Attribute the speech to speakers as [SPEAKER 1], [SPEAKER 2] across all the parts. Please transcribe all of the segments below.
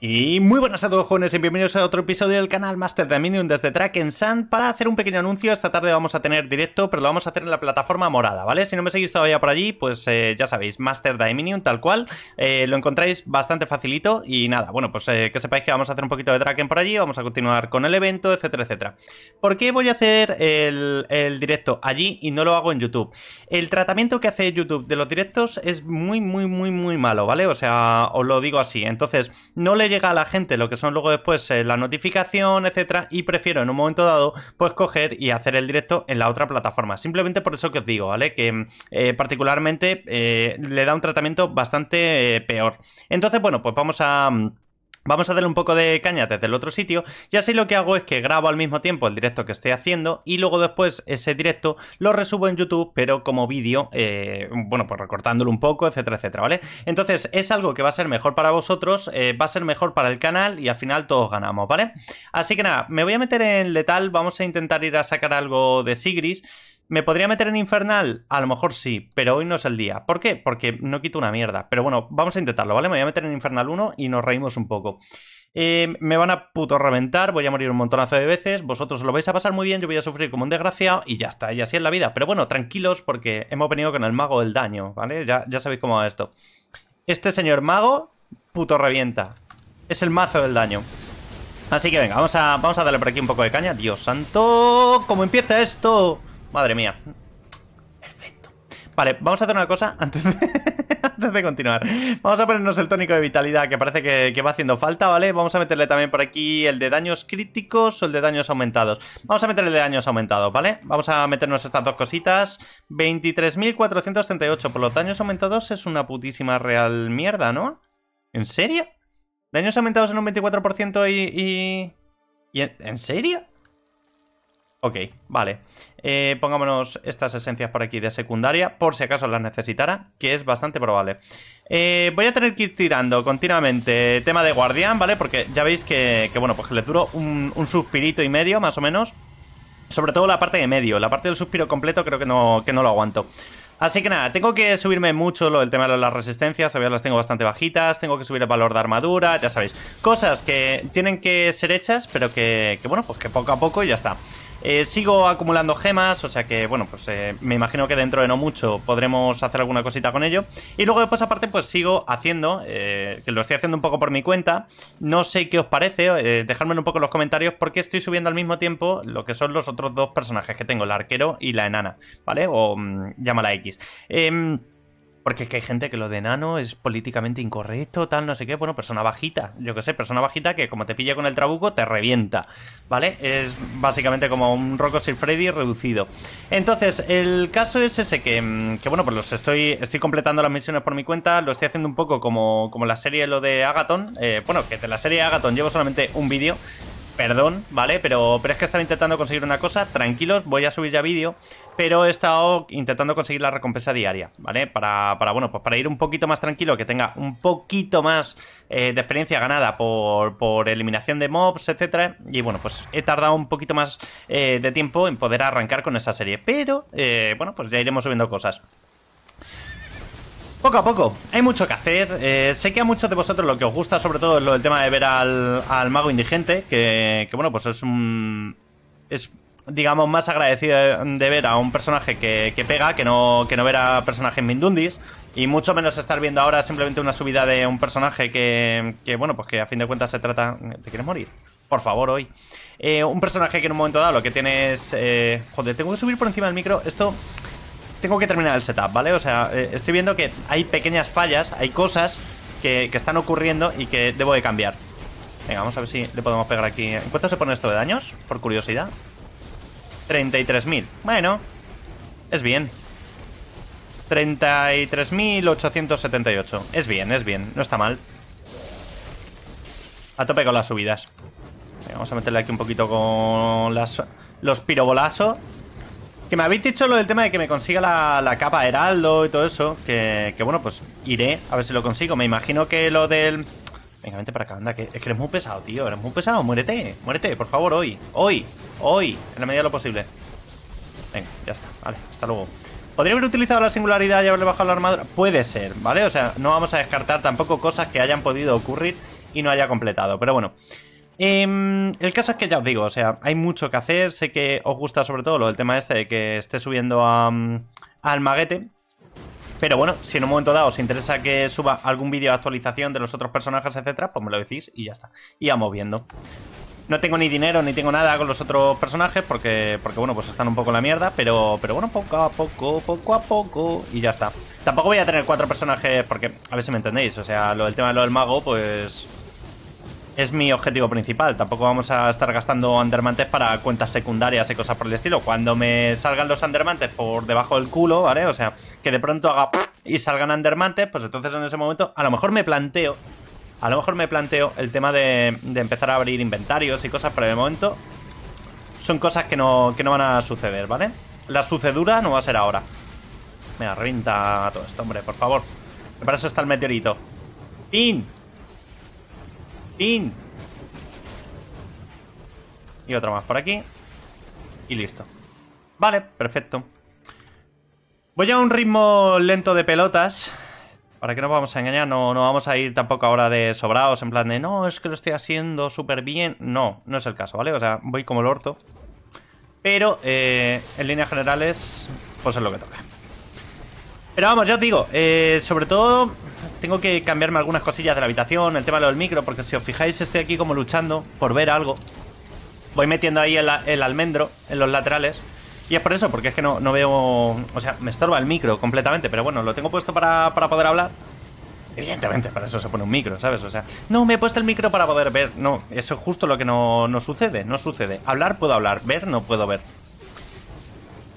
[SPEAKER 1] Y muy buenas a todos jóvenes y bienvenidos a otro episodio del canal Master Dominion desde Track and Sun para hacer un pequeño anuncio, esta tarde vamos a tener directo pero lo vamos a hacer en la plataforma morada, ¿vale? Si no me seguís todavía por allí, pues eh, ya sabéis, Master Dominion tal cual, eh, lo encontráis bastante facilito y nada, bueno pues eh, que sepáis que vamos a hacer un poquito de Track por allí, vamos a continuar con el evento, etcétera, etcétera. ¿Por qué voy a hacer el, el directo allí y no lo hago en YouTube? El tratamiento que hace YouTube de los directos es muy, muy, muy, muy malo, ¿vale? O sea, os lo digo así, entonces no le llega a la gente lo que son luego después eh, la notificación, etcétera, y prefiero en un momento dado, pues coger y hacer el directo en la otra plataforma. Simplemente por eso que os digo, ¿vale? Que eh, particularmente eh, le da un tratamiento bastante peor. Entonces, bueno, pues vamos a mm, Vamos a darle un poco de caña desde el otro sitio y así lo que hago es que grabo al mismo tiempo el directo que estoy haciendo y luego después ese directo lo resubo en YouTube pero como vídeo, eh, bueno pues recortándolo un poco, etcétera, etcétera, ¿vale? Entonces es algo que va a ser mejor para vosotros, eh, va a ser mejor para el canal y al final todos ganamos, ¿vale? Así que nada, me voy a meter en letal, vamos a intentar ir a sacar algo de Sigris. ¿Me podría meter en Infernal? A lo mejor sí, pero hoy no es el día. ¿Por qué? Porque no quito una mierda. Pero bueno, vamos a intentarlo, ¿vale? Me voy a meter en Infernal 1 y nos reímos un poco. Em, me van a puto reventar, voy a morir un montonazo de veces, vosotros lo vais a pasar muy bien, yo voy a sufrir como un desgraciado y ya está, y así es la vida. Pero bueno, tranquilos porque hemos venido con el mago del daño, ¿vale? Ya, sabéis cómo va esto. Este señor mago, puto revienta. Es el mazo del daño. Así que venga, vamos a, vamos a darle por aquí un poco de caña. Dios santo, ¿cómo empieza esto? Madre mía. Perfecto. Vale, vamos a hacer una cosa antes de, continuar. Vamos a ponernos el tónico de vitalidad que parece que, va haciendo falta, ¿vale? Vamos a meterle también por aquí el de daños críticos o el de daños aumentados. Vamos a meterle el de daños aumentados, ¿vale? Vamos a meternos estas dos cositas. 23.438 por los daños aumentados es una putísima real mierda, ¿no? ¿En serio? Daños aumentados en un 24% y... y... en serio? Ok, vale. Eh, pongámonos estas esencias por aquí de secundaria, por si acaso las necesitara, que es bastante probable. Eh, voy a tener que ir tirando continuamente tema de guardián, ¿vale? Porque ya veis que, bueno, pues les duro un, un suspirito y medio, más o menos. Sobre todo la parte de medio, la parte del suspiro completo creo que no, que no lo aguanto. Así que nada, tengo que subirme mucho el tema de las resistencias, todavía las tengo bastante bajitas, tengo que subir el valor de armadura, ya sabéis. Cosas que tienen que ser hechas, pero que, que bueno, pues que poco a poco y ya está. Eh, sigo acumulando gemas, o sea que, bueno, pues eh, me imagino que dentro de no mucho podremos hacer alguna cosita con ello. Y luego después aparte, pues sigo haciendo, eh, que lo estoy haciendo un poco por mi cuenta. No sé qué os parece, dejármelo un poco en los comentarios porque estoy subiendo al mismo tiempo lo que son los otros dos personajes que tengo, el arquero y la enana, ¿vale? O llama mm, llámala X. Eh, porque es que hay gente que lo de enano es políticamente incorrecto, tal, no sé qué. Bueno, persona bajita, yo qué sé, persona bajita que como te pilla con el trabuco te revienta, ¿vale? Es básicamente como un Rocco Sir Freddy reducido. Entonces, el caso es ese que, mm, que, bueno, pues los estoy, estoy completando las misiones por mi cuenta, lo estoy haciendo un poco como, como la serie lo de Agaton. Eh, bueno, que de la serie Agaton llevo solamente un vídeo, perdón, ¿vale? Pero, pero es que estaba intentando conseguir una cosa, tranquilos, voy a subir ya vídeo, pero he estado intentando conseguir la recompensa diaria, ¿vale? Para, bueno, pues para ir un poquito más tranquilo, que tenga un poquito más eh, de experiencia ganada por, por, eliminación de mobs, etcétera, y bueno, pues he tardado un poquito más eh, de tiempo en poder arrancar con esa serie, pero, eh, bueno, pues ya iremos subiendo cosas. Poco a poco, hay mucho que hacer. Eh, sé que a muchos de vosotros lo que os gusta, sobre todo, es lo del tema de ver al, mago indigente, que, que, bueno, pues es un. Es, digamos, más agradecido de, ver a un personaje que, pega que no, que no ver a personajes mindundis. Y mucho menos estar viendo ahora simplemente una subida de un personaje que, que bueno, pues que a fin de cuentas se trata. ¿Te quieres morir? Por favor, hoy. Eh, un personaje que en un momento dado lo que tienes. Eh... joder, tengo que subir por encima del micro. Esto tengo que terminar el setup, ¿vale? O sea, eh, estoy viendo que hay pequeñas fallas, hay cosas que, están ocurriendo y que debo de cambiar. Venga, vamos a ver si le podemos pegar aquí. ¿En cuánto se pone esto de daños? Por curiosidad. 33.000. Bueno, es bien. 33.878. Es bien, es bien. No está mal. A tope con las subidas. vamos a meterle aquí un poquito con las, los pirobolazos. Que me habéis dicho lo del tema de que me consiga la, capa Heraldo y todo eso. Que, bueno, pues iré a ver si lo consigo. Me imagino que lo del. Venga, vente para acá, anda, que es que eres muy pesado, tío. Eres muy pesado, muérete, muérete, por favor, hoy, hoy, hoy, en la medida de lo posible. Venga, ya está, vale, hasta luego. ¿Podría haber utilizado la singularidad y haberle bajado la armadura? Puede ser, ¿vale? O sea, no vamos a descartar tampoco cosas que hayan podido ocurrir y no haya completado. Pero bueno, eh, el caso es que ya os digo, o sea, hay mucho que hacer. Sé que os gusta sobre todo lo del tema este de que esté subiendo al maguete. Pero bueno, si en un momento dado os interesa que suba algún vídeo de actualización de los otros personajes, etcétera, pues me lo decís y ya está. Y vamos viendo. No tengo ni dinero ni tengo nada con los otros personajes porque, porque bueno, pues están un poco en la mierda, pero, pero bueno, poco a poco, poco a poco y ya está. Tampoco voy a tener cuatro personajes porque, a ver si me entendéis, o sea, lo del tema de lo del mago, pues es mi objetivo principal. Tampoco vamos a estar gastando andermantes para cuentas secundarias y cosas por el estilo. Cuando me salgan los andermantes por debajo del culo, ¿vale? O sea, que de pronto haga y salgan andermantes, pues entonces en ese momento a lo mejor me planteo, a lo mejor me planteo el tema de, empezar a abrir inventarios y cosas, pero de momento son cosas que no, que no van a suceder, ¿vale? La sucedura no va a ser ahora. Me arrinta todo esto, hombre, por favor. Para eso está el meteorito. ¡Pin! Y otra más por aquí. Y listo. Vale, perfecto. Voy a un ritmo lento de pelotas. Para que no vamos a engañar, no, vamos a ir tampoco ahora de sobrados, en plan de no, es que lo estoy haciendo súper bien. No, no es el caso, ¿vale? O sea, voy como el orto. Pero eh, en líneas generales, pues es lo que toca. Pero vamos, ya os digo, eh, sobre todo tengo que cambiarme algunas cosillas de la habitación, el tema del micro, porque si os fijáis estoy aquí como luchando por ver algo. Voy metiendo ahí el, almendro en los laterales. Y es por eso, porque es que no, no, veo... O sea, me estorba el micro completamente, pero bueno, lo tengo puesto para, poder hablar. Evidentemente, para eso se pone un micro, ¿sabes? O sea, no, me he puesto el micro para poder ver. No, eso es justo lo que no, no sucede, no sucede. Hablar puedo hablar, ver no puedo ver.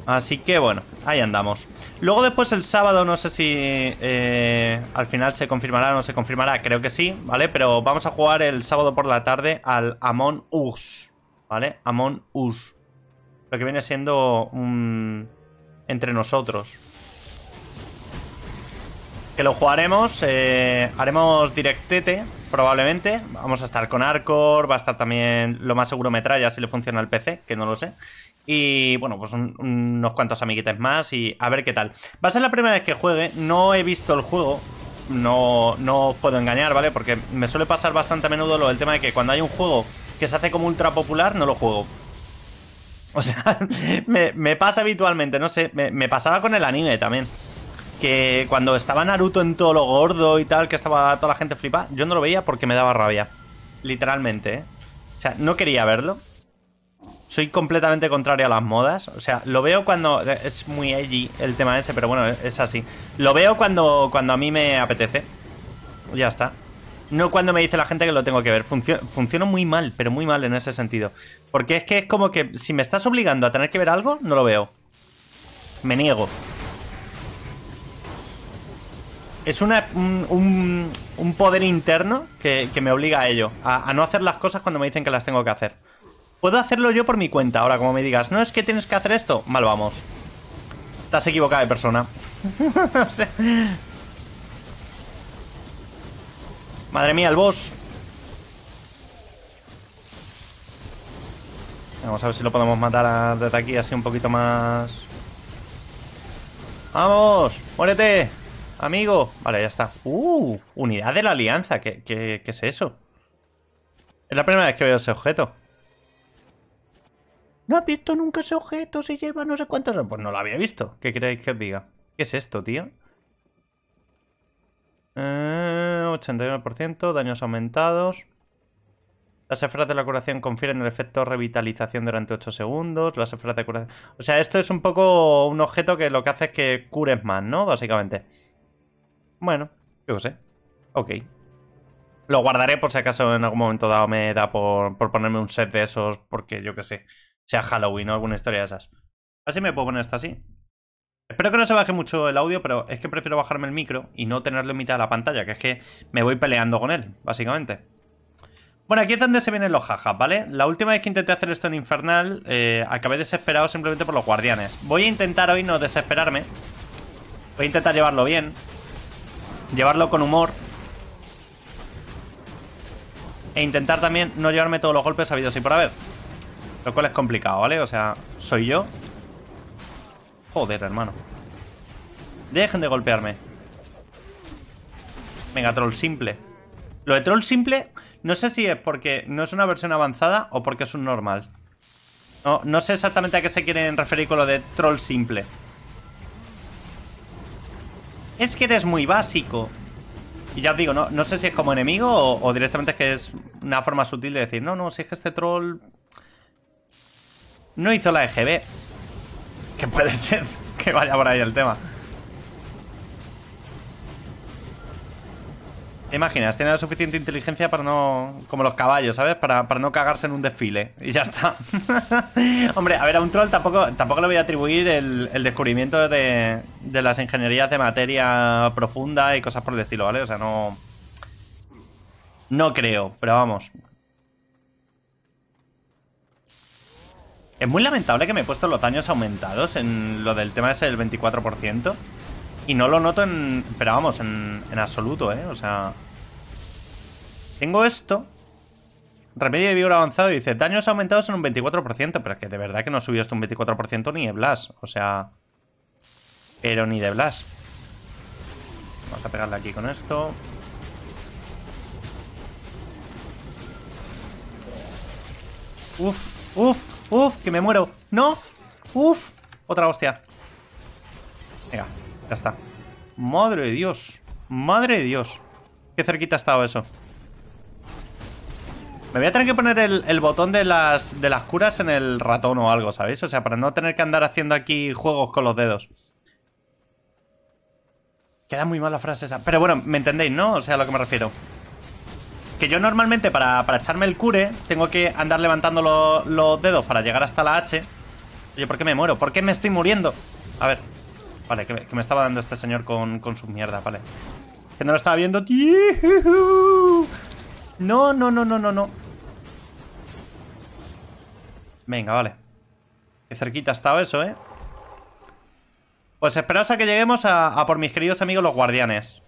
[SPEAKER 1] Así que bueno, ahí andamos. Luego después el sábado, no sé si eh, al final se confirmará o no se confirmará, creo que sí, ¿vale? Pero vamos a jugar el sábado por la tarde al Amon Us, ¿vale? Amon Us. Lo que viene siendo un... entre nosotros. Que lo jugaremos, eh, haremos directete, probablemente. Vamos a estar con Arcor, va a estar también lo más seguro metralla si le funciona el PC, que no lo sé. Y bueno, pues unos cuantos amiguetes más y a ver qué tal. Va a ser la primera vez que juegue, no he visto el juego, no, os puedo engañar, ¿vale? Porque me suele pasar bastante a menudo lo del tema de que cuando hay un juego que se hace como ultra popular, no lo juego. O sea, me, pasa habitualmente, no sé, me, pasaba con el anime también que cuando estaba Naruto en todo lo gordo y tal, que estaba toda la gente flipa yo no lo veía porque me daba rabia. Literalmente, ¿eh? O sea, no quería verlo soy completamente contrario a las modas. O sea, lo veo cuando. Es muy edgy el tema ese, pero bueno, es así. Lo veo cuando, cuando a mí me apetece. Ya está. No cuando me dice la gente que lo tengo que ver. Funciono muy mal, pero muy mal en ese sentido. Porque es que es como que si me estás obligando a tener que ver algo, no lo veo. Me niego. Es una, un, poder interno que, me obliga a ello. a no hacer las cosas cuando me dicen que las tengo que hacer. Puedo hacerlo yo por mi cuenta ahora, como me digas. No es que tienes que hacer esto. Mal vamos. Estás equivocada de persona. Madre mía, el boss. Vamos a ver si lo podemos matar desde aquí así un poquito más... ¡Vamos! ¡Muérete! Amigo. Vale, ya está. ¡Uh! Unidad de la alianza. qué es eso? Es la primera vez que veo ese objeto. ¿No has visto nunca ese objeto? Se lleva no sé cuántas... Pues no lo había visto. ¿Qué queréis que os diga? ¿Qué es esto, tío? 89% eh, 81%, daños aumentados. Las esferas de la curación confieren el efecto revitalización durante 8 segundos. Las esferas de curación... O sea, esto es un poco un objeto que lo que hace es que cures más, ¿no? Básicamente. Bueno, yo sé. Ok. Lo guardaré por si acaso en algún momento dado me da por, por ponerme un set de esos porque yo qué sé sea Halloween o alguna historia de esas. Así me puedo poner esta así. Espero que no se baje mucho el audio, pero es que prefiero bajarme el micro y no tenerlo en mitad de la pantalla, que es que me voy peleando con él, básicamente. Bueno, aquí es donde se vienen los jajas, ¿vale? La última vez que intenté hacer esto en Infernal, eh, acabé desesperado simplemente por los guardianes. Voy a intentar hoy no desesperarme. Voy a intentar llevarlo bien. Llevarlo con humor. E intentar también no llevarme todos los golpes habidos y por haber. Lo cual es complicado, ¿vale? O sea, soy yo. Joder, hermano. Dejen de golpearme. Venga, troll simple. Lo de troll simple, no sé si es porque no es una versión avanzada o porque es un normal. No, no sé exactamente a qué se quieren referir con lo de troll simple. Es que eres muy básico. Y ya os digo, no, no sé si es como enemigo o, directamente es que es una forma sutil de decir, no, no, si es que este troll no hizo la EGB. Que puede ser que vaya por ahí el tema. imaginas? Tiene la suficiente inteligencia para no... Como los caballos, ¿sabes? Para, para no cagarse en un desfile. Y ya está. Hombre, a ver, a un troll tampoco, tampoco le voy a atribuir el, el descubrimiento de, de, las ingenierías de materia profunda y cosas por el estilo, ¿vale? O sea, no... No creo, pero vamos. Es muy lamentable que me he puesto los daños aumentados en lo del tema ese del 24%. Y no lo noto en... Pero vamos, en, absoluto, ¿eh? O sea... Tengo esto. Remedio de vigor avanzado. Y dice, daños aumentados en un 24%. Pero es que de verdad que no subido esto un 24% ni de blas, O sea... Pero ni de blas. Vamos a pegarle aquí con esto. Uf, Uf, uf, que me muero. No, uf, otra hostia. Venga, ya está. Madre de Dios, madre de Dios. Qué cerquita ha estado eso. Me voy a tener que poner el, botón de las, curas en el ratón o algo, ¿sabéis? O sea, para no tener que andar haciendo aquí juegos con los dedos. Queda muy mala la frase esa. Pero bueno, me entendéis, ¿no? O sea, a lo que me refiero. Que yo normalmente para, echarme el cure tengo que andar levantando los dedos para llegar hasta la H. Oye, ¿por qué me muero? ¿Por qué me estoy muriendo? A ver. Vale, que, me estaba dando este señor con, con sus mierdas, vale. Que no lo estaba viendo. No, no, no, no, no, no. Venga, vale. Qué cerquita ha estado eso, ¿eh? Pues esperaos a que lleguemos a por mis queridos amigos los guardianes.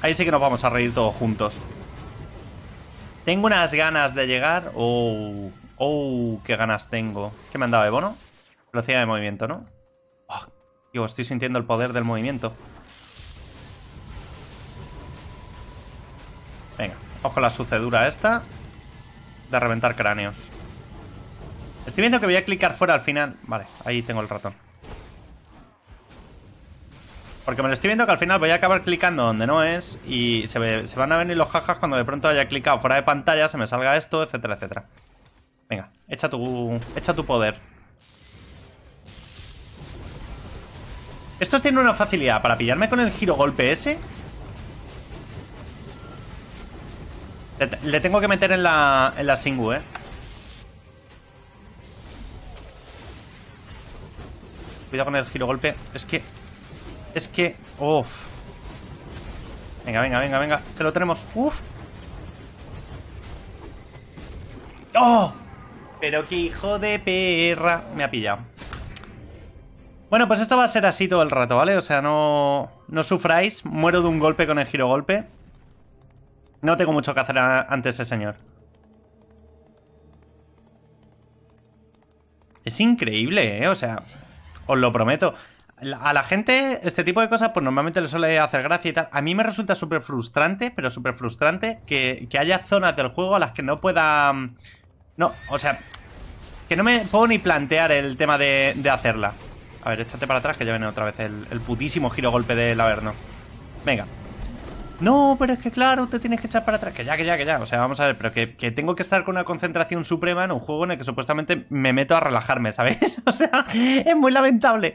[SPEAKER 1] Ahí sí que nos vamos a reír todos juntos. Tengo unas ganas de llegar. Oh, oh, qué ganas tengo. ¿Qué me han dado, de bono? Velocidad de movimiento, ¿no? Oh, estoy sintiendo el poder del movimiento. Venga, ojo la sucedura esta. De reventar cráneos. Estoy viendo que voy a clicar fuera al final. Vale, ahí tengo el ratón. Porque me lo estoy viendo que al final voy a acabar clicando donde no es y se, van a venir los jajas cuando de pronto haya clicado fuera de pantalla, se me salga esto, etcétera, etcétera. Venga, echa tu, echa tu poder. Estos tienen una facilidad para pillarme con el giro golpe ese. Le, le tengo que meter en la, en la Singu, eh. Cuidado con el giro golpe. Es que es que... Uf. Venga, venga, venga, venga. Que lo tenemos. Uf. ¡Oh! Pero qué hijo de perra. Me ha pillado. Bueno, pues esto va a ser así todo el rato, ¿vale? O sea, no, no sufráis. Muero de un golpe con el giro golpe. No tengo mucho que hacer ante ese señor. Es increíble, ¿eh? O sea, os lo prometo a la gente este tipo de cosas pues normalmente le suele hacer gracia y tal. A mí me resulta súper frustrante, pero súper frustrante que, haya zonas del juego a las que no pueda... Mm, no, o sea, que no me puedo ni plantear el tema de, hacerla. A ver, échate para atrás que ya viene otra vez el, el putísimo giro golpe del Averno. Venga, no, pero es que claro, te tienes que echar para atrás. Que ya, que ya, que ya. O sea, vamos a ver, pero que, que tengo que estar con una concentración suprema en un juego en el que supuestamente me meto a relajarme, sabes. O sea, es muy lamentable.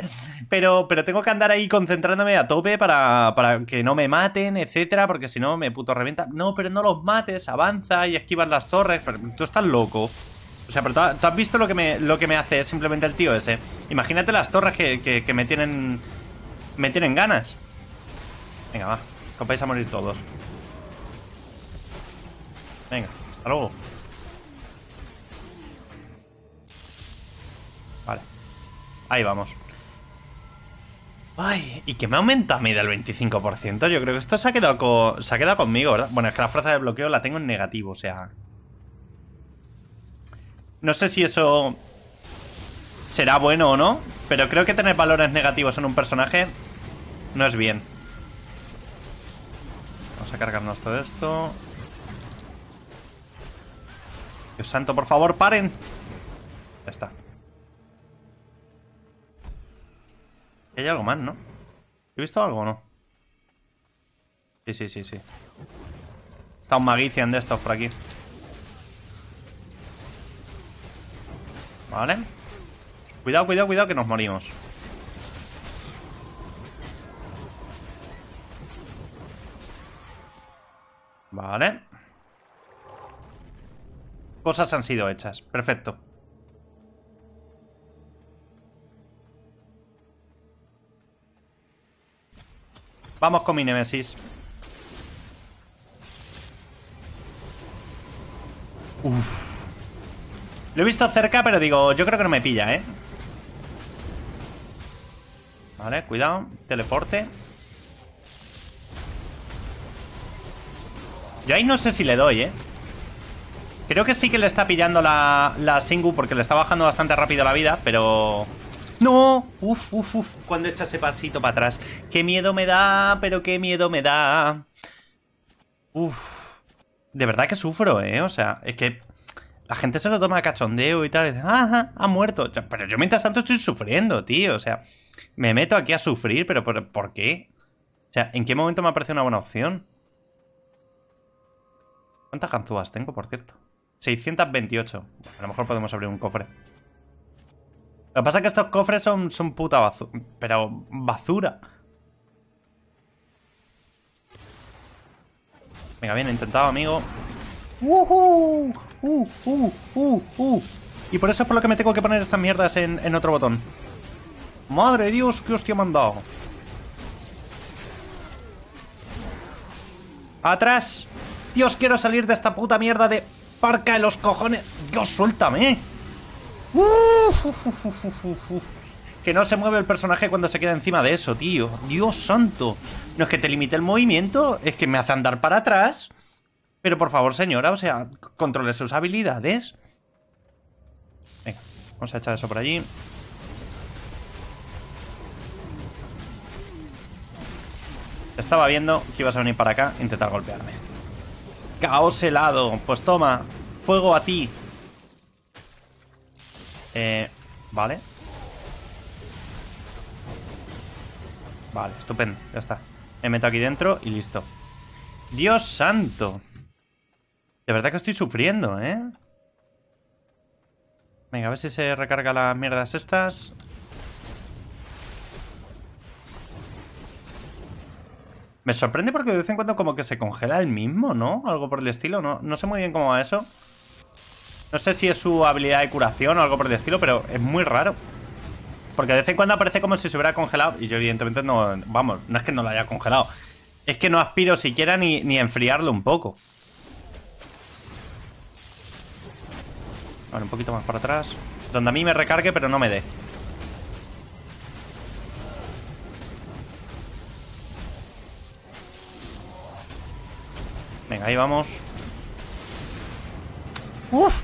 [SPEAKER 1] Pero, pero tengo que andar ahí concentrándome a tope para, que no me maten, etcétera, porque si no me puto revienta. No, pero no los mates, avanza y esquivas las torres. Pero, tú estás loco. O sea, pero tú has visto lo que me, lo que me hace simplemente el tío ese. Imagínate las torres que, que, que me tienen. Me tienen ganas. Venga, va. Que vais a morir todos. Venga, hasta luego. Vale. Ahí vamos. Ay, y que me aumenta a mí del 25%. Yo creo que esto se ha quedado, se ha quedado conmigo, ¿verdad? Bueno, es que la fuerza de bloqueo la tengo en negativo, o sea... No sé si eso será bueno o no, pero creo que tener valores negativos en un personaje no es bien a cargarnos todo esto. Dios santo, por favor, paren. Ya está. Hay algo más, ¿no? ¿He visto algo o no? Sí, sí, sí, sí. Está un magician de estos por aquí. Vale. Cuidado, cuidado, cuidado que nos morimos. Vale. Cosas han sido hechas. Perfecto. Vamos con mi Nemesis. Uf. Lo he visto cerca, pero digo, yo creo que no me pilla, ¿eh? Vale, cuidado. Teleporte. Yo ahí no sé si le doy, ¿eh? Creo que sí que le está pillando la, la Singu porque le está bajando bastante rápido la vida, pero... ¡No! Uf, uf, uf. Cuando echa ese pasito para atrás. ¡Qué miedo me da! Pero qué miedo me da. Uf. De verdad que sufro, ¿eh? O sea, es que la gente se lo toma cachondeo y tal. Y dice, ajá, ha muerto. Pero yo mientras tanto estoy sufriendo, tío. O sea, me meto aquí a sufrir, pero ¿por, qué? O sea, ¿en qué momento me aparece una buena opción? ¿Cuántas ganzúas tengo, por cierto? 628. A lo mejor podemos abrir un cofre. Lo que pasa es que estos cofres son, son puta basura. Pero basura. Venga, bien intentado, amigo. ¡Uh, uh, uh, uh, y por eso es por lo que me tengo que poner estas mierdas en, en otro botón. Madre Dios, qué hostia me han dado. ¡Atrás! Dios, quiero salir de esta puta mierda de parca de los cojones. Dios, suéltame. que no se mueve el personaje cuando se queda encima de eso, tío. Dios santo. No es que te limite el movimiento, es que me hace andar para atrás. Pero por favor, señora, o sea, controle sus habilidades. Venga, vamos a echar eso por allí. Estaba viendo que ibas a venir para acá intentar golpearme. Caos helado. Pues toma. Fuego a ti. Eh, vale. Vale, estupendo. Ya está. Me meto aquí dentro y listo. ¡Dios santo! De verdad que estoy sufriendo, ¿eh? Venga, a ver si se recarga las mierdas estas. Me sorprende porque de vez en cuando como que se congela el mismo, ¿no? Algo por el estilo, no, no sé muy bien cómo va eso. No sé si es su habilidad de curación o algo por el estilo, pero es muy raro. Porque de vez en cuando aparece como si se hubiera congelado. Y yo, evidentemente, no. Vamos, no es que no lo haya congelado. Es que no aspiro siquiera ni, ni enfriarlo un poco. Vale, un poquito más para atrás. Donde a mí me recargue, pero no me dé. Venga, ahí vamos. ¡Uf!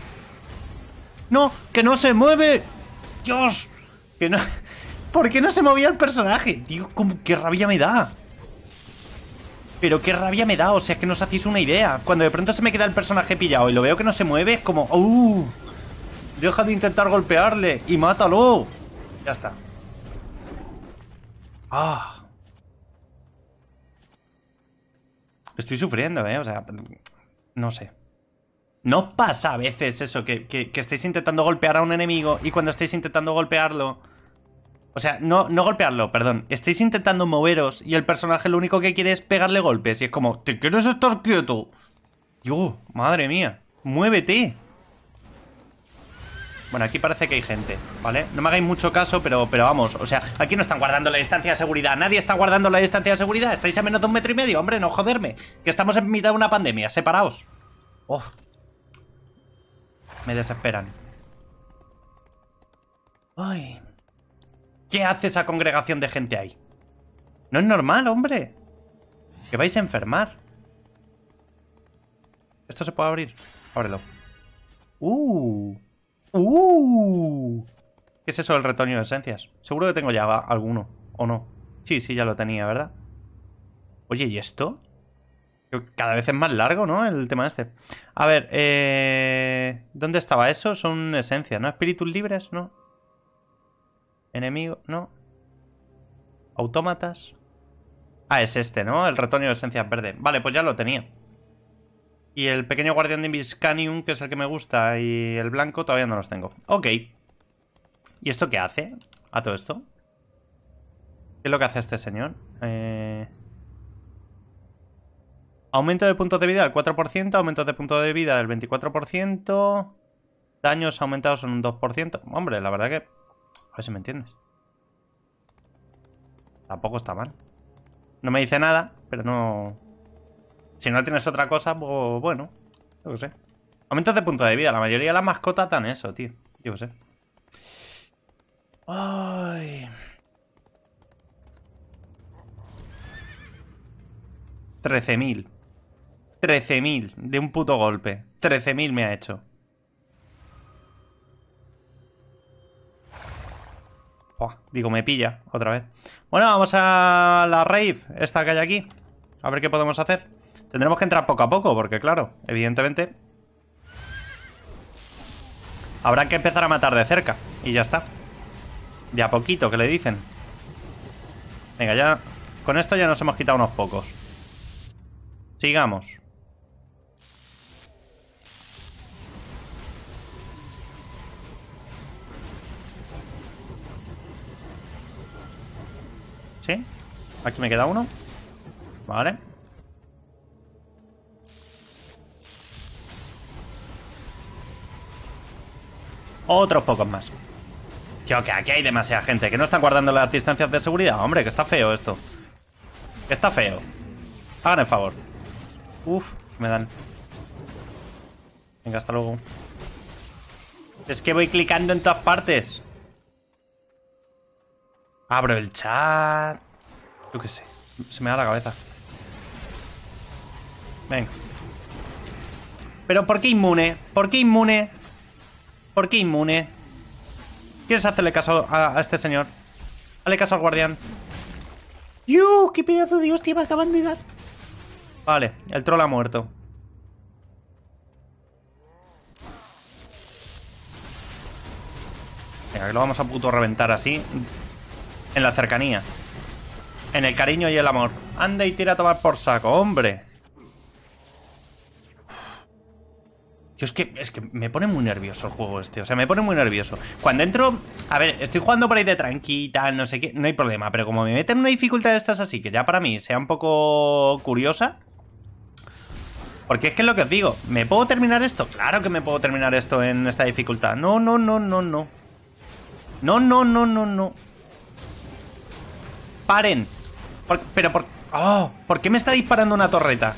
[SPEAKER 1] ¡No! ¡Que no se mueve! ¡Dios! Que no... ¿Por qué no se movía el personaje? Digo, como, qué rabia me da. Pero qué rabia me da, o sea, que no os hacéis una idea. Cuando de pronto se me queda el personaje pillado y lo veo que no se mueve, es como... ¡Uf! Deja de intentar golpearle y mátalo. Ya está. Ah. Estoy sufriendo, ¿eh? O sea, no sé. ¿No pasa a veces eso? Que, que, intentando golpear a un enemigo y cuando estáis intentando golpearlo... O sea, no, no golpearlo, perdón. Estáis intentando moveros y el personaje lo único que quiere es pegarle golpes. Y es como, ¿te quieres estar quieto? Yo, madre mía, muévete. Bueno, aquí parece que hay gente, ¿vale? No me hagáis mucho caso, pero, pero vamos, o sea, aquí no están guardando la distancia de seguridad. Nadie está guardando la distancia de seguridad. Estáis a menos de un metro y medio, hombre, no joderme. Que estamos en mitad de una pandemia, separaos. Uf. Me desesperan. Ay. ¿Qué hace esa congregación de gente ahí? No es normal, hombre. Que vais a enfermar. ¿Esto se puede abrir? Ábrelo. Uh. ¡Uh! ¿Qué es eso del retoño de esencias? Seguro que tengo ya alguno, ¿o no? Sí, sí, ya lo tenía, ¿verdad? Oye, ¿y esto? Cada vez es más largo, ¿no? El tema este. A ver, eh, ¿dónde estaba eso? Son esencias, ¿no? Espíritus libres, ¿no? Enemigo, ¿no? Autómatas. Ah, es este, ¿no? El retoño de esencias verde. Vale, pues ya lo tenía. Y el pequeño guardián de Inviscanium, que es el que me gusta, y el blanco todavía no los tengo. Ok. ¿Y esto qué hace a todo esto? ¿Qué es lo que hace este señor? Eh, aumento de puntos de vida al 4%, aumento de puntos de vida del 24%, daños aumentados en un 2%. Hombre, la verdad que... A ver si me entiendes. Tampoco está mal. No me dice nada, pero no... Si no tienes otra cosa, pues bueno. Yo qué sé. Aumentos de punto de vida. La mayoría de las mascotas dan eso, tío. Yo no sé. Ay. 13.000. 13.000 de un puto golpe. 13.000 me ha hecho. digo, me pilla otra vez. Bueno, vamos a la rave esta que hay aquí. A ver qué podemos hacer. Tendremos que entrar poco a poco, porque claro, evidentemente... Habrá que empezar a matar de cerca. Y ya está. De a poquito, que le dicen. Venga, ya... Con esto ya nos hemos quitado unos pocos. Sigamos. ¿Sí? Aquí me queda uno. Vale. otros pocos más. Tío, que aquí hay demasiada gente, que no están guardando las distancias de seguridad. Hombre, que está feo esto. Que está feo. Hagan el favor. Uf, me dan. Venga, hasta luego. Es que voy clicando en todas partes. Abro el chat. Yo qué sé. Se me da la cabeza. Venga. ¿Pero por qué inmune? ¿Por qué inmune? ¿Por qué inmune? ¿Quieres hacerle caso a, este señor? Dale caso al guardián. ¡Yu! ¡Qué pedazo de hostia me acaban de dar! Vale, el troll ha muerto. Venga, que lo vamos a puto reventar así. En la cercanía. En el cariño y el amor. Anda y tira a tomar por saco, hombre. Yo es que, es que me pone muy nervioso el juego este. O sea, me pone muy nervioso. Cuando entro. A ver, estoy jugando por ahí de tranquila no sé qué. No hay problema. Pero como me meten una dificultad de estas así, que ya para mí sea un poco curiosa. Porque es que es lo que os digo. ¿Me puedo terminar esto? Claro que me puedo terminar esto en esta dificultad. No, no, no, no, no. No, no, no, no, no. Paren. pero por. ¡Oh! ¿Por qué me está disparando una torreta?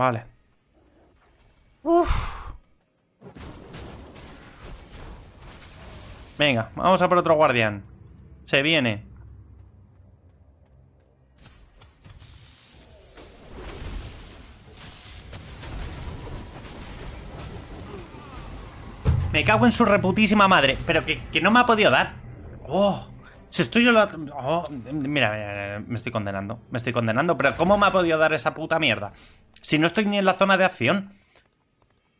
[SPEAKER 1] Vale. Venga, vamos a por otro guardián. Se viene. Me cago en su reputísima madre. Pero que, que no me ha podido dar. ¡Oh! Si estoy en la... Oh, mira, mira, me estoy condenando. Me estoy condenando. Pero ¿cómo me ha podido dar esa puta mierda? Si no estoy ni en la zona de acción.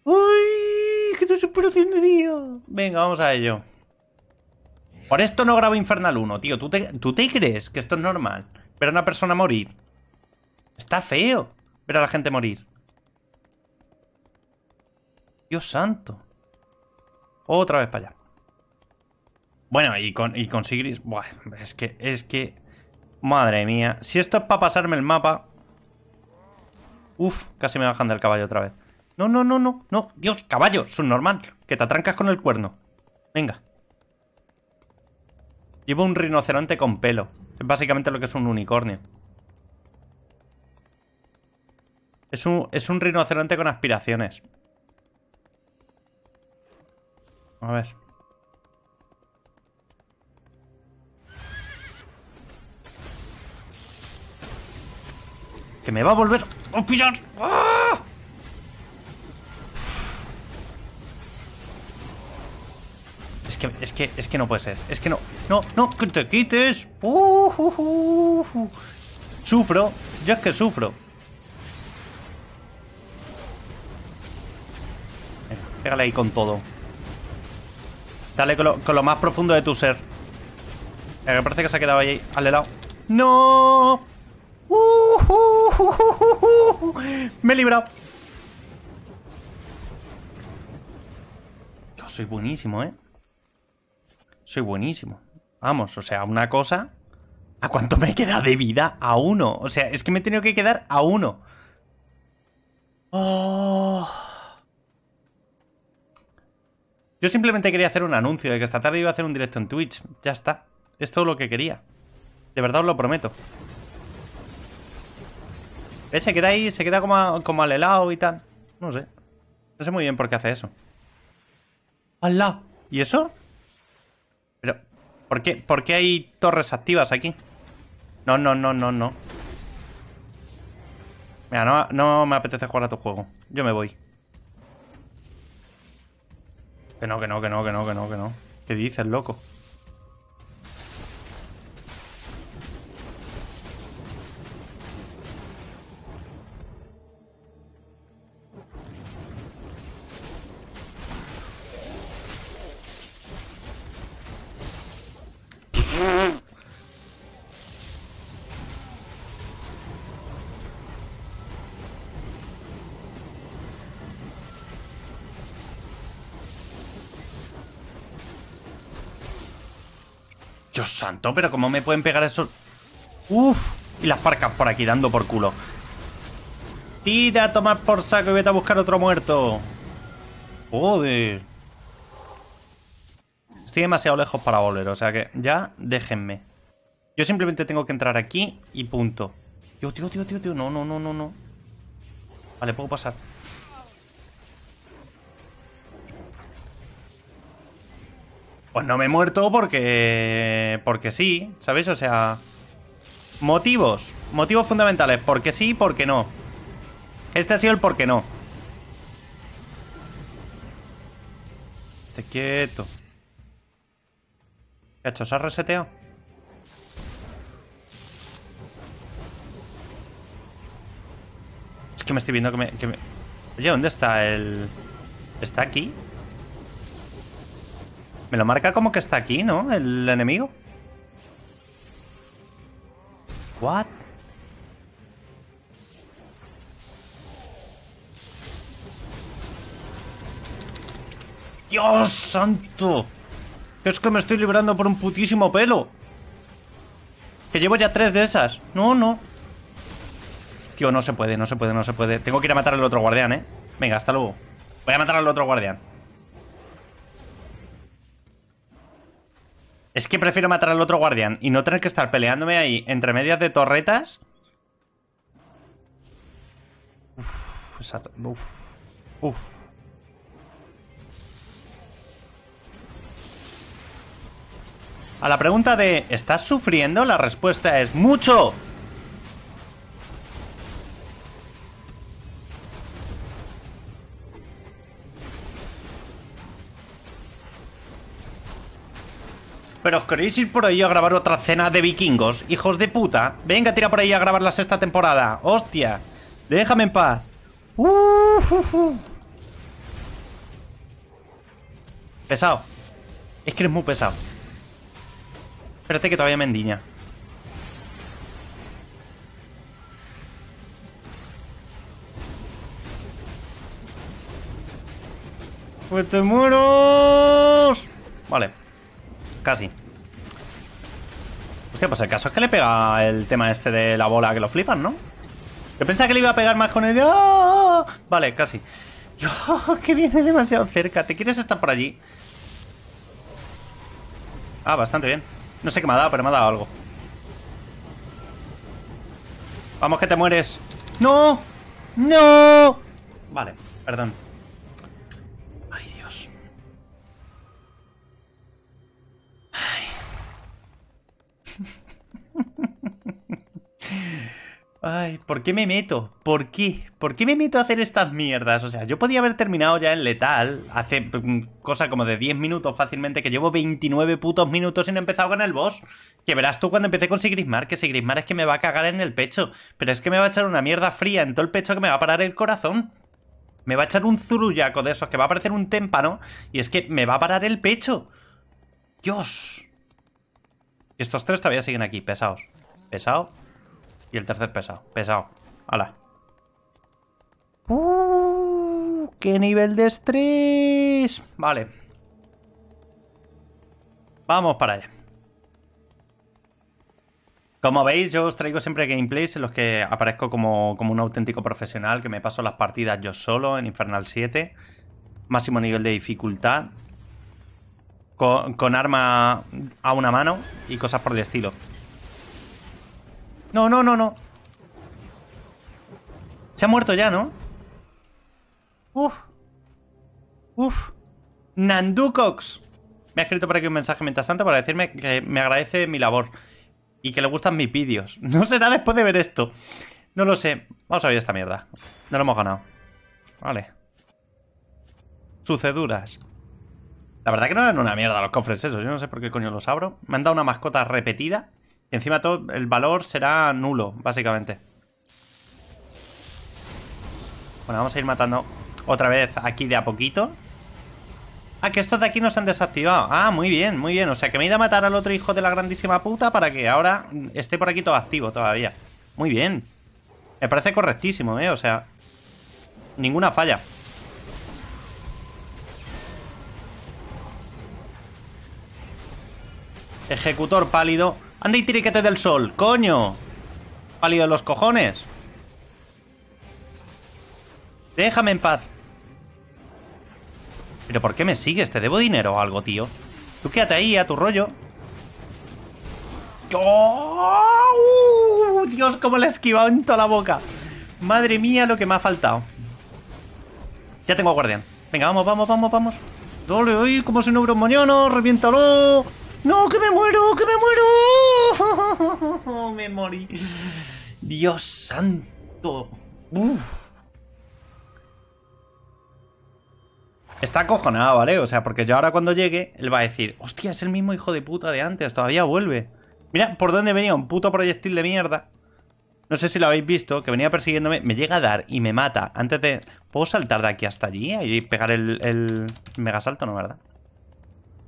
[SPEAKER 1] ¡Uy! ¡Que estoy de tío! Venga, vamos a ello. Por esto no grabo Infernal 1, tío. ¿Tú te, ¿Tú te crees que esto es normal? Ver a una persona morir. Está feo ver a la gente morir. Dios santo. Otra vez para allá. Bueno, y con, y es que, es que... Madre mía. Si esto es para pasarme el mapa... Uf, casi me bajan del caballo otra vez. No, no, no, no. No, Dios, caballo, subnormal. Que te atrancas con el cuerno. Venga. Llevo un rinoceronte con pelo. Es básicamente lo que es un unicornio. Es un, es un rinoceronte con aspiraciones. A ver. me va a volver a pillar. ¡Ah! Es que, es que, es que no puede ser. Es que no, no, no, que te quites. Uh-huh. sufro, yo es que sufro. pégale ahí con todo. Dale con lo, más profundo de tu ser. Me parece que se ha quedado ahí al helado. ¡No! Me he librado. Yo soy buenísimo, ¿eh? Soy buenísimo. Vamos, o sea, una cosa... ¿A cuánto me queda de vida? A uno. O sea, es que me he tenido que quedar a uno. Oh. Yo simplemente quería hacer un anuncio de que esta tarde iba a hacer un directo en Twitch. Ya está. Es todo lo que quería. De verdad os lo prometo. Eh, se queda ahí, se queda como, al helado y tal. No sé. No sé muy bien por qué hace eso. ¡Hala! ¿Y eso? Pero, ¿por qué, ¿por hay torres activas aquí? No, no, no, no, no. Mira, no, no me apetece jugar a tu juego. Yo me voy. Que no, que no, que no, que no, que no, que no. ¿Qué dices, loco? santo, pero ¿cómo me pueden pegar esos...? Uf, y las parcas por aquí dando por culo. Tira tomar por saco y vete a buscar otro muerto. Joder. Estoy demasiado lejos para volver, o sea que ya déjenme. Yo simplemente tengo que entrar aquí y punto. Tío, tío, tío, tío, tío, no, no, no, no, no. Vale, puedo pasar. Pues no me he muerto porque. Porque sí, ¿sabéis? O sea. Motivos. Motivos fundamentales. Porque sí, porque no. Este ha sido el porque no. Te quieto. ¿Qué ha hecho? ¿Se ha reseteado? Es que me estoy viendo que me, que me... Oye, ¿dónde está el...? ¿Está aquí? Me lo marca como que está aquí, ¿no? El enemigo. What? ¡Dios santo! Es que me estoy liberando por un putísimo pelo. Que llevo ya tres de esas. No, no. Tío, no se puede, no se puede, no se puede. Tengo que ir a matar al otro guardián, ¿eh? Venga, hasta luego. Voy a matar al otro guardián. Es que prefiero matar al otro guardián y no tener que estar peleándome ahí entre medias de torretas. Uf, uf. A la pregunta de ¿estás sufriendo? La respuesta es ¡mucho! pero os queréis ir por ahí a grabar otra cena de vikingos, hijos de puta. Venga, tira por ahí a grabar la sexta temporada. Hostia, déjame en paz. Uh, pesado. Es que eres muy pesado. Espérate que todavía me endiña. ¡Pues te muero Vale. Casi pues el caso es que le pega el tema este de la bola que lo flipan, ¿no? Yo pensaba que le iba a pegar más con el... Ah, vale, casi. que viene demasiado cerca. ¿Te quieres estar por allí? Ah, bastante bien. No sé qué me ha dado, pero me ha dado algo. Vamos que te mueres. ¡No! ¡No! Vale, perdón. Ay, ¿por qué me meto? ¿Por qué? ¿Por qué me meto a hacer estas mierdas? O sea, yo podía haber terminado ya en letal hace mm, cosa como de 10 minutos fácilmente, que llevo 29 putos minutos y no he empezado con el boss. Que verás tú cuando empecé con Sigrismar, que Sigrismar es que me va a cagar en el pecho, pero es que me va a echar una mierda fría en todo el pecho que me va a parar el corazón. Me va a echar un zurullaco de esos que va a parecer un témpano y es que me va a parar el pecho. Dios. Estos tres todavía siguen aquí, pesados. Pesado, y el tercer pesado. Pesado. Hala. ¡Uh! ¡Qué nivel de estrés! Vale. Vamos para allá. Como veis, yo os traigo siempre gameplays en los que aparezco como, un auténtico profesional, que me paso las partidas yo solo en Infernal 7, máximo nivel de dificultad, con, con arma a una mano y cosas por el estilo. No, no, no, no. Se ha muerto ya, ¿no? Uf. Uf. Nanducox. Me ha escrito por aquí un mensaje mientras tanto para decirme que me agradece mi labor y que le gustan mis vídeos. No será después de ver esto. No lo sé. Vamos a ver esta mierda. No lo hemos ganado. Vale. Suceduras. La verdad que no dan una mierda los cofres esos. Yo no sé por qué coño los abro. Me han dado una mascota repetida encima todo el valor será nulo, básicamente. Bueno, vamos a ir matando otra vez aquí de a poquito. Ah, que estos de aquí nos han desactivado. Ah, muy bien, muy bien. O sea, que me he ido a matar al otro hijo de la grandísima puta para que ahora esté por aquí todo activo todavía. Muy bien. Me parece correctísimo, ¿eh? O sea, ninguna falla. Ejecutor pálido. Anda y tiriquete del sol, coño. Pálido de los cojones. Déjame en paz. ¿Pero por qué me sigues? ¿Te debo dinero o algo, tío? Tú quédate ahí a tu rollo. ¡Uh! Dios, cómo le he esquivado en toda la boca. Madre mía, lo que me ha faltado. Ya tengo guardián. Venga, vamos, vamos, vamos, vamos. Dale, uy, como es un mañana, reviéntalo. No, que me muero, que me muero. me morí. Dios santo. Uf. Está acojonado, ¿vale? O sea, porque yo ahora cuando llegue, él va a decir, hostia, es el mismo hijo de puta de antes, todavía vuelve. Mira, por dónde venía un puto proyectil de mierda. No sé si lo habéis visto, que venía persiguiéndome, me llega a dar y me mata. Antes de... ¿Puedo saltar de aquí hasta allí y pegar el, el mega salto? No, ¿verdad?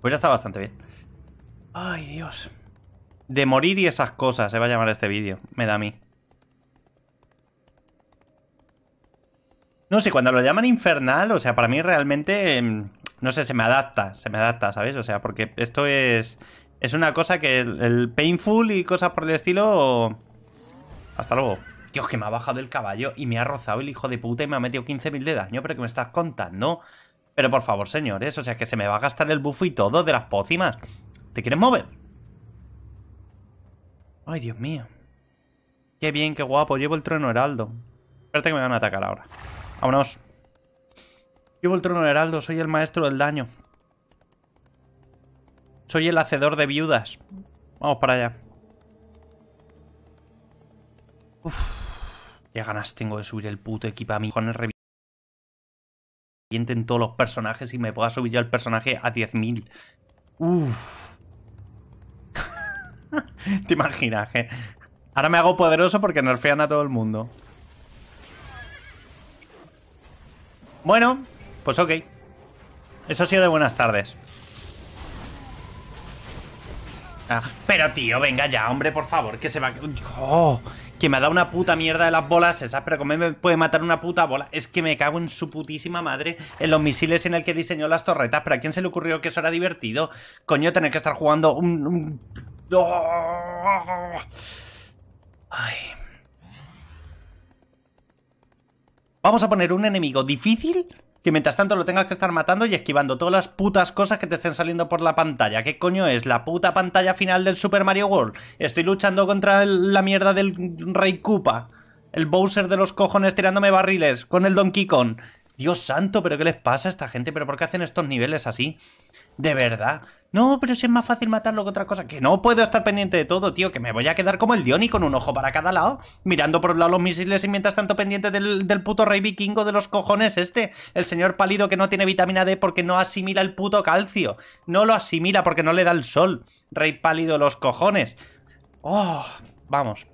[SPEAKER 1] Pues ya está bastante bien. Ay, Dios. De morir y esas cosas se va a llamar este vídeo. Me da a mí. No sé, cuando lo llaman infernal, o sea, para mí realmente, em, no sé, se me adapta, se me adapta, sabes, O sea, porque esto es, es una cosa que el, painful y cosas por el estilo... Hasta luego. Dios, que me ha bajado el caballo y me ha rozado el hijo de puta y me ha metido 15.000 de daño, pero que me estás contando. Pero por favor, señores, o sea, que se me va a gastar el buffo y todo de las pócimas. ¿Te quieres mover? Ay, Dios mío. Qué bien, qué guapo. Llevo el trono heraldo. Espérate que me van a atacar ahora. Vámonos. Llevo el trono heraldo. Soy el maestro del daño. Soy el hacedor de viudas. Vamos para allá. Uf. Qué ganas tengo de subir el puto equipo a mí. Con el ...en todos los personajes y me pueda subir yo el personaje a 10.000. Uf. ¿Te imaginas eh. ahora me hago poderoso porque nerfean a todo el mundo? Bueno, pues ok. Eso ha sido de buenas tardes. Ah, pero tío, venga ya, hombre, por favor, que se va... ¡Oh! Que me ha dado una puta mierda de las bolas esas, pero ¿cómo me puede matar una puta bola? Es que me cago en su putísima madre en los misiles en el que diseñó las torretas, pero ¿a quién se le ocurrió que eso era divertido? Coño, tener que estar jugando un Vamos a poner un enemigo difícil que mientras tanto lo tengas que estar matando y esquivando todas las putas cosas que te estén saliendo por la pantalla. ¿Qué coño es? La puta pantalla final del Super Mario World. Estoy luchando contra la mierda del Rey Koopa. El Bowser de los cojones tirándome barriles con el Donkey Kong. Dios santo, pero ¿qué les pasa a esta gente? ¿Pero por qué hacen estos niveles así? De verdad. No, pero si es más fácil matarlo que otra cosa. Que no puedo estar pendiente de todo, tío. Que me voy a quedar como el Diony con un ojo para cada lado. Mirando por un lado los misiles y mientras tanto pendiente del, del puto rey vikingo de los cojones este. El señor pálido que no tiene vitamina D porque no asimila el puto calcio. No lo asimila porque no le da el sol. Rey pálido los cojones. Oh, vamos.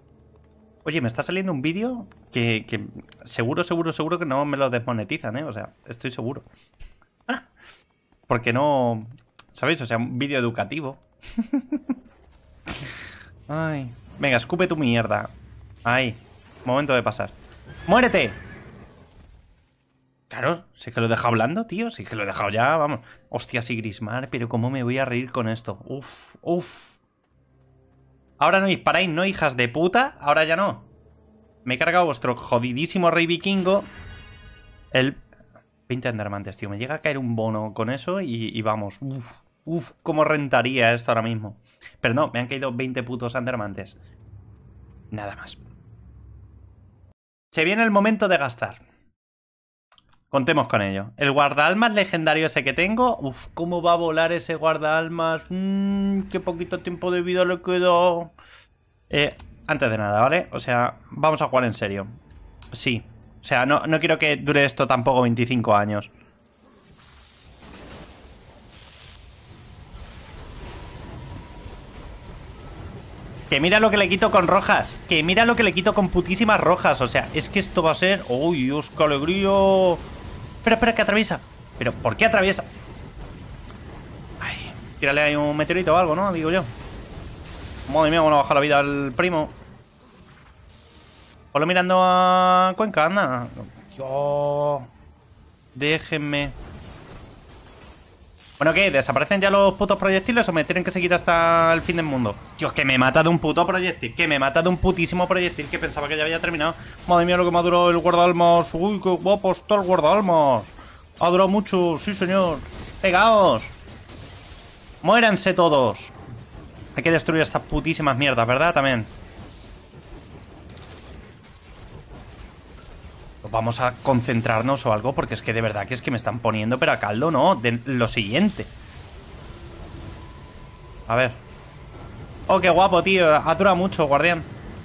[SPEAKER 1] Oye, me está saliendo un vídeo que, seguro, seguro, seguro que no me lo desmonetizan, ¿eh? O sea, estoy seguro. Ah, porque no... ¿Sabéis? O sea, un vídeo educativo. Ay. Venga, escupe tu mierda. Ahí. Momento de pasar. ¡Muérete! Claro, sé que lo he dejado hablando, tío. Sí que lo he dejado ya, vamos. Hostia, grismar, pero ¿cómo me voy a reír con esto? Uf, uf. Ahora no disparáis, ¿no, hijas de puta? Ahora ya no. Me he cargado vuestro jodidísimo rey vikingo. El... 20 andermantes, tío. Me llega a caer un bono con eso y, vamos. Uf, uf, cómo rentaría esto ahora mismo. Pero no, me han caído 20 putos andermantes. Nada más. Se viene el momento de gastar. Contemos con ello. El guardaalmas legendario ese que tengo. Uf, ¿cómo va a volar ese guardaalmas? Mmm, qué poquito tiempo de vida le quedó. Eh, antes de nada, ¿vale? O sea, vamos a jugar en serio. Sí. O sea, no, no quiero que dure esto tampoco 25 años. Que mira lo que le quito con rojas. Que mira lo que le quito con putísimas rojas. O sea, es que esto va a ser... ¡Uy, Dios, qué alegría! Espera, espera, que atraviesa. ¿Pero por qué atraviesa? Ay, tírale ahí un meteorito o algo, ¿no? Digo yo. Madre mía, a bajar la vida al primo. lo mirando a Cuenca, anda. Dios. Déjenme. Bueno, ¿qué? ¿Desaparecen ya los putos proyectiles o me tienen que seguir hasta el fin del mundo? Dios, que me mata de un puto proyectil, que me mata de un putísimo proyectil que pensaba que ya había terminado. Madre mía, lo que me ha durado el guardalmos. Uy, qué guapo está el guardalmos. Ha durado mucho, sí señor. Pegaos. Muéranse todos. Hay que destruir estas putísimas mierdas, ¿verdad? También. vamos a concentrarnos o algo, porque es que de verdad que es que me están poniendo pero a caldo, ¿no? De lo siguiente. A ver. Oh, qué guapo, tío. Ha durado mucho, guardián.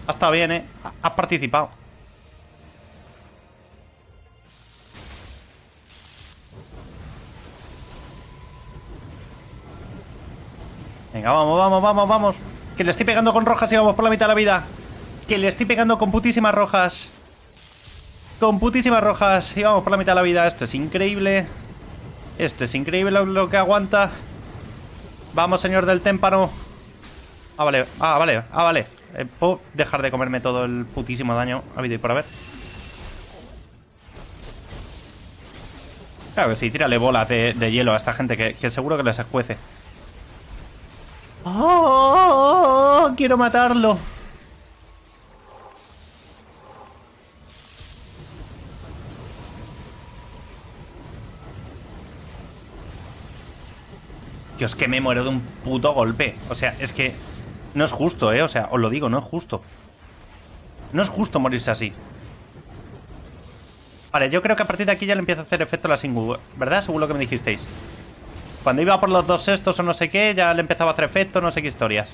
[SPEAKER 1] Ha estado bien, ¿eh? Has participado. Venga, vamos, vamos, vamos, vamos. Que le estoy pegando con rojas y vamos por la mitad de la vida. Que le estoy pegando con putísimas rojas con putísimas rojas y vamos por la mitad de la vida. Esto es increíble. Esto es increíble lo, que aguanta. Vamos, señor del témpano. Ah, vale. Ah, vale. Ah, vale. Eh, puedo dejar de comerme todo el putísimo daño habido y por haber. Claro que sí, tírale bolas de, hielo a esta gente que, seguro que les escuece. oh, oh, oh, oh! ¡Quiero matarlo! es que me muero de un puto golpe. O sea, es que no es justo, ¿eh? O sea, os lo digo, no es justo. No es justo morirse así. Vale, yo creo que a partir de aquí ya le empieza a hacer efecto la Singu, ¿verdad? Según lo que me dijisteis. Cuando iba por los dos sextos o no sé qué, ya le empezaba a hacer efecto, no sé qué historias.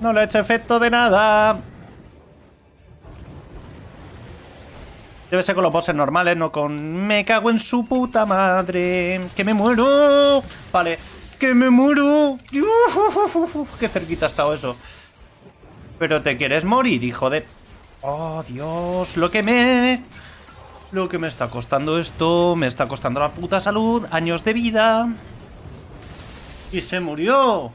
[SPEAKER 1] No le ha hecho efecto de nada. Debe ser con los bosses normales, no con... Me cago en su puta madre. Que me muero. Vale. Que me muero. qué cerquita ha estado eso. Pero te quieres morir, hijo de... Oh, Dios. Lo que me... Lo que me está costando esto. Me está costando la puta salud. Años de vida. Y se murió.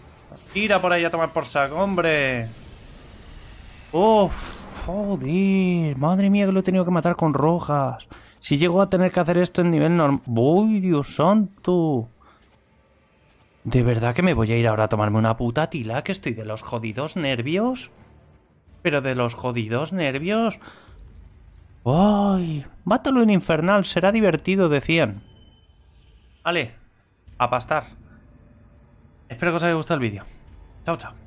[SPEAKER 1] Tira por ahí a tomar por saco, hombre. Uf. Joder, madre mía que lo he tenido que matar con rojas. Si llego a tener que hacer esto en nivel normal... ¡Uy, Dios santo! ¿De verdad que me voy a ir ahora a tomarme una puta tila? Que estoy de los jodidos nervios. Pero de los jodidos nervios... Uy, Mátalo en infernal, será divertido, decían. Vale, a pastar. Espero que os haya gustado el vídeo. Chao, chao.